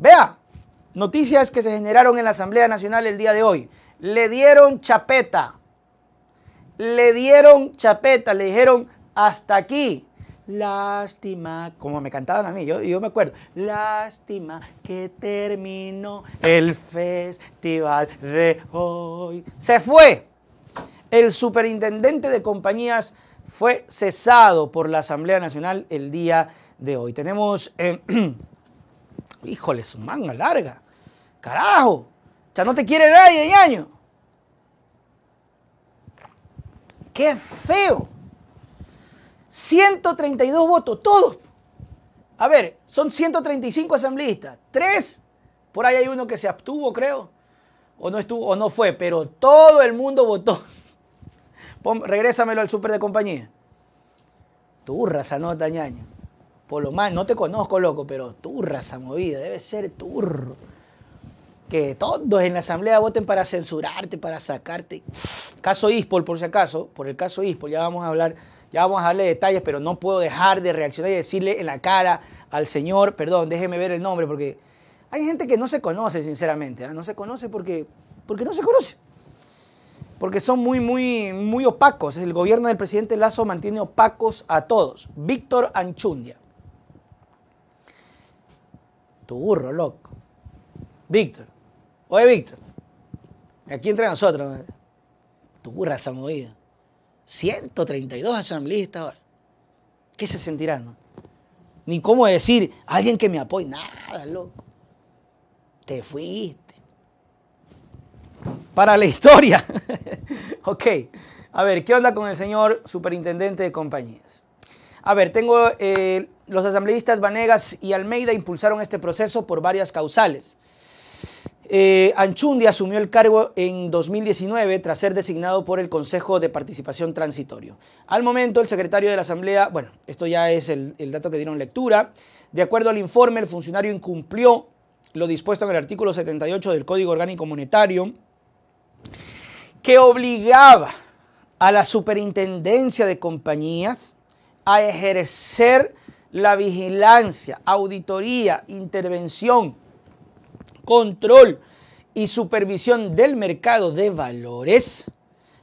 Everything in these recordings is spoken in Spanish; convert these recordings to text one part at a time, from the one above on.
Vea, noticias que se generaron en la Asamblea Nacional el día de hoy. Le dieron chapeta. Le dieron chapeta, le dijeron hasta aquí. Lástima, como me cantaban a mí, yo, me acuerdo. Lástima que terminó el festival de hoy. Se fue. El superintendente de compañías fue cesado por la Asamblea Nacional el día de hoy. Tenemos... Híjole, su manga larga. Carajo. Ya no te quiere nadie, ñaño. Qué feo. 132 votos, todos. A ver, son 135 asambleístas. Tres, por ahí hay uno que se abstuvo, creo. O no estuvo, o no fue, pero todo el mundo votó. regrésamelo al súper de compañía. Turra esa nota, ñaño. Por lo más, no te conozco, loco, pero turra esa movida, debe ser turro. Que todos en la asamblea voten para censurarte, para sacarte. Caso Ispol, por si acaso, por el caso Ispol, ya vamos a hablar, ya vamos a darle detalles, pero no puedo dejar de reaccionar y decirle en la cara al señor, perdón, déjeme ver el nombre, porque hay gente que no se conoce, sinceramente, ¿ah? no se conoce porque, porque no se conoce porque son muy, muy, muy opacos. El gobierno del presidente Lazo mantiene opacos a todos. Víctor Anchundia. Tu burro, loco. Víctor. Oye, Víctor. Aquí entre nosotros. Eh. Tu burra esa movida. 132 asambleístas. ¿Qué se sentirán? Ni cómo decir, alguien que me apoye. Nada, loco. Te fuiste. Para la historia. ok. A ver, ¿qué onda con el señor superintendente de compañías? A ver, tengo el los asambleístas Vanegas y Almeida impulsaron este proceso por varias causales. Eh, Anchundi asumió el cargo en 2019 tras ser designado por el Consejo de Participación Transitorio. Al momento, el secretario de la Asamblea, bueno, esto ya es el, el dato que dieron lectura, de acuerdo al informe, el funcionario incumplió lo dispuesto en el artículo 78 del Código Orgánico Monetario, que obligaba a la Superintendencia de Compañías a ejercer la vigilancia, auditoría, intervención, control y supervisión del mercado de valores,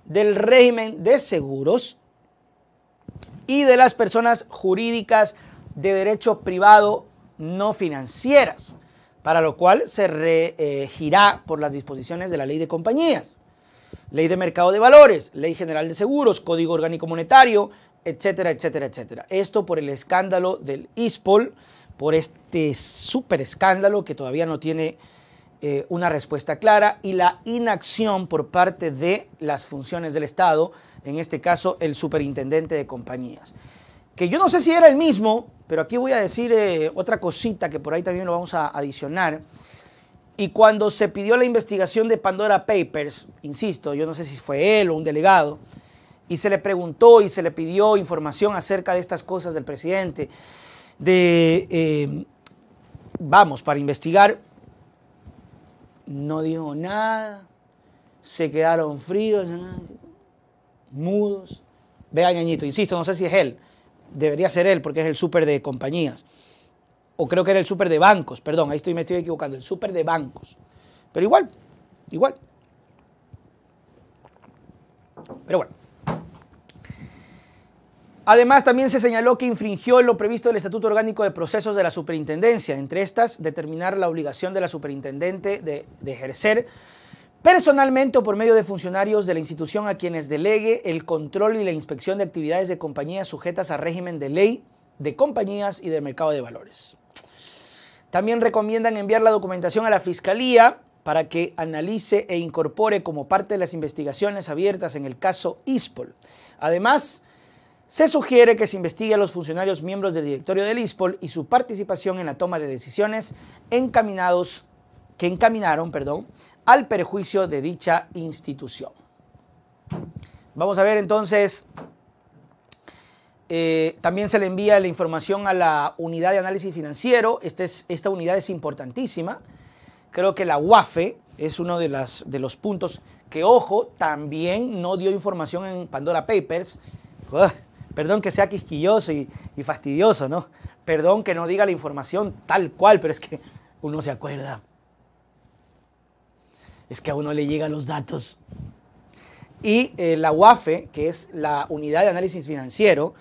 del régimen de seguros y de las personas jurídicas de derecho privado no financieras, para lo cual se regirá eh, por las disposiciones de la ley de compañías, ley de mercado de valores, ley general de seguros, código orgánico monetario, etcétera, etcétera, etcétera. Esto por el escándalo del ISPOL, por este súper escándalo que todavía no tiene eh, una respuesta clara y la inacción por parte de las funciones del Estado, en este caso el superintendente de compañías. Que yo no sé si era el mismo, pero aquí voy a decir eh, otra cosita que por ahí también lo vamos a adicionar. Y cuando se pidió la investigación de Pandora Papers, insisto, yo no sé si fue él o un delegado, y se le preguntó y se le pidió información acerca de estas cosas del presidente, de, eh, vamos, para investigar, no dijo nada, se quedaron fríos, mudos. Vea, ñañito, insisto, no sé si es él, debería ser él porque es el súper de compañías, o creo que era el súper de bancos, perdón, ahí estoy, me estoy equivocando, el súper de bancos, pero igual, igual. Pero bueno, Además, también se señaló que infringió lo previsto del Estatuto Orgánico de Procesos de la Superintendencia, entre estas, determinar la obligación de la superintendente de, ejercer personalmente o por medio de funcionarios de la institución a quienes delegue el control y la inspección de actividades de compañías sujetas a régimen de ley de compañías y del mercado de valores. También recomiendan enviar la documentación a la Fiscalía para que analice e incorpore como parte de las investigaciones abiertas en el caso ISPOL. Además, se sugiere que se investigue a los funcionarios miembros del directorio del ISPOL y su participación en la toma de decisiones encaminados, que encaminaron perdón, al perjuicio de dicha institución. Vamos a ver entonces, eh, también se le envía la información a la unidad de análisis financiero, este es, esta unidad es importantísima, creo que la UAFE es uno de, las, de los puntos que, ojo, también no dio información en Pandora Papers. Perdón que sea quisquilloso y, fastidioso, ¿no? Perdón que no diga la información tal cual, pero es que uno se acuerda. Es que a uno le llegan los datos. Y eh, la UAFE, que es la Unidad de Análisis Financiero,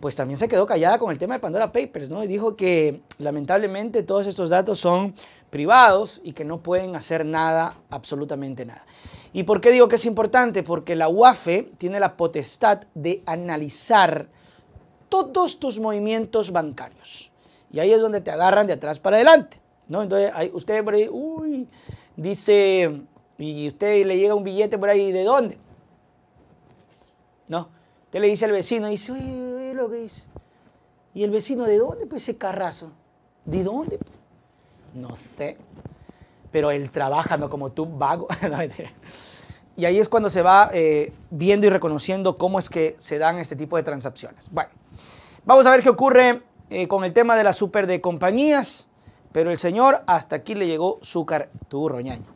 pues también se quedó callada con el tema de Pandora Papers, ¿no? Y dijo que lamentablemente todos estos datos son privados y que no pueden hacer nada, absolutamente nada. ¿Y por qué digo que es importante? Porque la UAFE tiene la potestad de analizar todos tus movimientos bancarios. Y ahí es donde te agarran de atrás para adelante, ¿no? Entonces, usted por ahí, uy, dice, y usted le llega un billete por ahí, ¿de dónde? ¿No? Usted le dice al vecino, dice, uy, lo ¿Y el vecino de dónde? Pues ese carrazo. ¿De dónde? No sé. Pero él trabaja, no como tú, vago. y ahí es cuando se va eh, viendo y reconociendo cómo es que se dan este tipo de transacciones. Bueno, vamos a ver qué ocurre eh, con el tema de la super de compañías. Pero el señor hasta aquí le llegó su carturro, ñaño.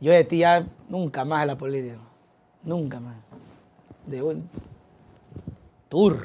Yo de ti ya nunca más a la política. Nunca más. De hoy. Tour.